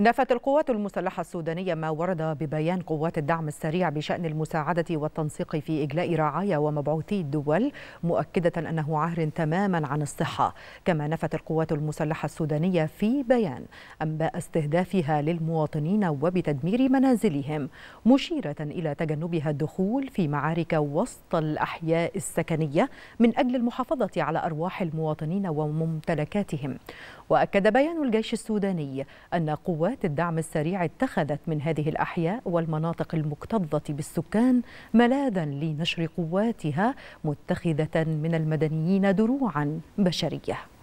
نفت القوات المسلحة السودانية ما ورد ببيان قوات الدعم السريع بشأن المساعدة والتنسيق في إجلاء رعايا ومبعوثي الدول مؤكدة أنه عهر تماما عن الصحة كما نفت القوات المسلحة السودانية في بيان أنباء استهدافها للمواطنين وبتدمير منازلهم مشيرة إلى تجنبها الدخول في معارك وسط الأحياء السكنية من أجل المحافظة على أرواح المواطنين وممتلكاتهم وأكد بيان الجيش السوداني أن قوات قوات الدعم السريع اتخذت من هذه الأحياء والمناطق المكتظة بالسكان ملاذا لنشر قواتها متخذة من المدنيين دروعا بشرية